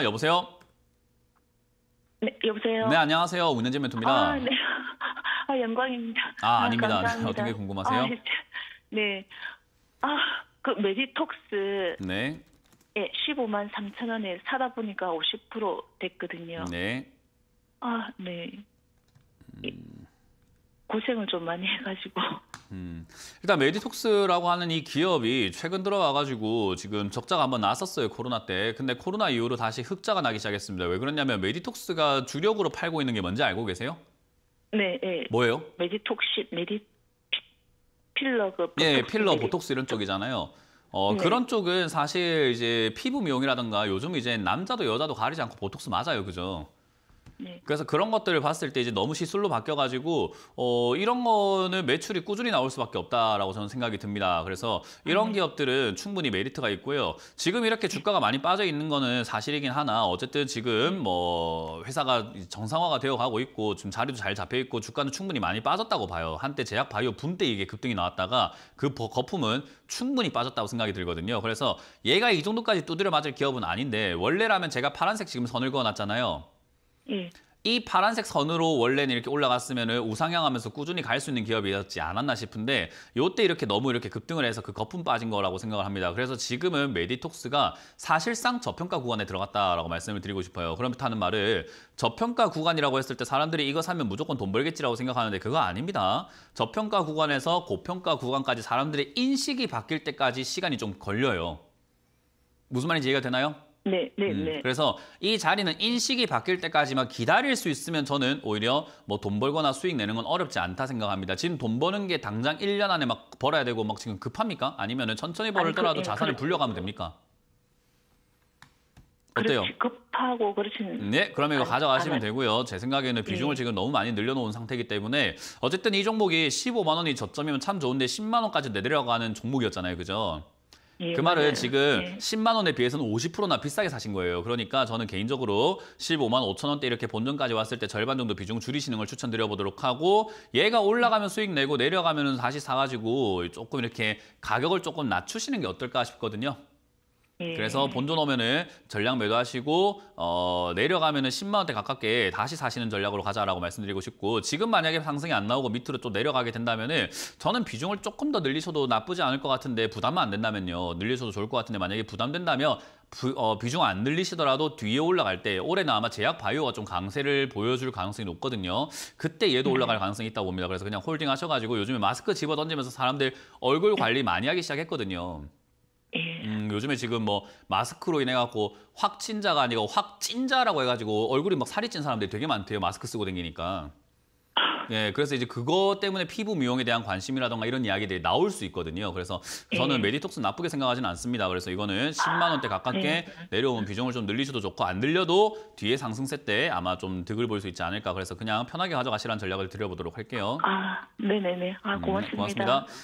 아, 여보세요? 네, 여보세요. 네, 안녕하세요. 운영진 멘토입니다. 아, 네. 아, 영광입니다. 아, 아 닙니다 어떻게 궁금하세요? 아, 네. 네. 아, 그 메디톡스. 네. 예, 15만 3천 원에 사다 보니까 50% 됐거든요. 네. 아, 네. 음... 고생을 좀 많이 해가지고. 음, 일단 메디톡스라고 하는 이 기업이 최근 들어와가지고 지금 적자가 한번 났었어요 코로나 때. 근데 코로나 이후로 다시 흑자가 나기 시작했습니다. 왜 그러냐면 메디톡스가 주력으로 팔고 있는 게 뭔지 알고 계세요? 네. 네. 뭐예요? 메디톡시 메디 필러 그 예, 예, 보톡스, 필러 메디... 보톡스 이런 쪽이잖아요. 어, 네. 그런 쪽은 사실 이제 피부 미용이라든가 요즘 이제 남자도 여자도 가리지 않고 보톡스 맞아요, 그죠? 네. 그래서 그런 것들을 봤을 때 이제 너무 시술로 바뀌어가지고 어, 이런 거는 매출이 꾸준히 나올 수밖에 없다라고 저는 생각이 듭니다. 그래서 이런 네. 기업들은 충분히 메리트가 있고요. 지금 이렇게 주가가 많이 빠져 있는 거는 사실이긴 하나 어쨌든 지금 뭐 회사가 정상화가 되어가고 있고 지금 자리도 잘 잡혀 있고 주가는 충분히 많이 빠졌다고 봐요. 한때 제약 바이오 붐때 이게 급등이 나왔다가 그 거품은 충분히 빠졌다고 생각이 들거든요. 그래서 얘가 이 정도까지 두드려 맞을 기업은 아닌데 원래라면 제가 파란색 지금 선을 그어놨잖아요. 예. 이 파란색 선으로 원래는 이렇게 올라갔으면 우상향하면서 꾸준히 갈 수 있는 기업이었지 않았나 싶은데 요때 이렇게 너무 이렇게 급등을 해서 그 거품 빠진 거라고 생각을 합니다. 그래서 지금은 메디톡스가 사실상 저평가 구간에 들어갔다라고 말씀을 드리고 싶어요. 그렇다는 말을 저평가 구간이라고 했을 때 사람들이 이거 사면 무조건 돈 벌겠지라고 생각하는데 그거 아닙니다. 저평가 구간에서 고평가 구간까지 사람들의 인식이 바뀔 때까지 시간이 좀 걸려요. 무슨 말인지 이해가 되나요? 네, 네, 음, 네. 그래서 이 자리는 인식이 바뀔 때까지만 기다릴 수 있으면 저는 오히려 뭐 돈 벌거나 수익 내는 건 어렵지 않다 생각합니다. 지금 돈 버는 게 당장 1년 안에 막 벌어야 되고 막 지금 급합니까? 아니면 은 천천히 벌더라도 그, 예, 자산을 그 불려가면 됩니까? 어때요? 급하고 그렇지 네, 그러면 이거 안, 가져가시면 안 되고요. 제 생각에는 예. 비중을 네. 지금 너무 많이 늘려놓은 상태이기 때문에 어쨌든 이 종목이 15만 원이 저점이면 참 좋은데 10만 원까지 내려가는 종목이었잖아요, 그죠? 예, 그 말은 맞아요. 지금 예. 10만 원에 비해서는 50%나 비싸게 사신 거예요. 그러니까 저는 개인적으로 15만 5천 원대 이렇게 본전까지 왔을 때 절반 정도 비중 줄이시는 걸 추천드려 보도록 하고 얘가 올라가면 수익 내고 내려가면 다시 사가지고 조금 이렇게 가격을 조금 낮추시는 게 어떨까 싶거든요. 그래서 예. 본전 오면은 전량 매도하시고 어, 내려가면은 10만 원대 가깝게 다시 사시는 전략으로 가자라고 말씀드리고 싶고 지금 만약에 상승이 안 나오고 밑으로 또 내려가게 된다면은 저는 비중을 조금 더 늘리셔도 나쁘지 않을 것 같은데 부담만 안 된다면요 늘리셔도 좋을 것 같은데 만약에 부담된다면 부, 어, 비중 안 늘리시더라도 뒤에 올라갈 때 올해는 아마 제약 바이오가 좀 강세를 보여줄 가능성이 높거든요. 그때 얘도 음. 올라갈 가능성이 있다고 봅니다. 그래서 그냥 홀딩 하셔가지고 요즘에 마스크 집어 던지면서 사람들 얼굴 관리 많이 하기 시작했거든요. 요즘에 지금 뭐 마스크로 인해 갖고 확진자가 아니고 확찐자라고 해가지고 얼굴이 막 살이 찐 사람들이 되게 많대요. 마스크 쓰고 다니니까. 예, 그래서 이제 그것 때문에 피부 미용에 대한 관심이라던가 이런 이야기들이 나올 수 있거든요. 그래서 저는 네. 메디톡스 나쁘게 생각하지는 않습니다. 그래서 이거는 10만 아, 원대 가깝게 네. 내려오면 비중을 좀 늘리셔도 좋고 안 늘려도 뒤에 상승세 때 아마 좀 득을 볼 수 있지 않을까. 그래서 그냥 편하게 가져가시라는 전략을 드려보도록 할게요. 아, 네네네. 아, 고맙습니다. 음, 고맙습니다.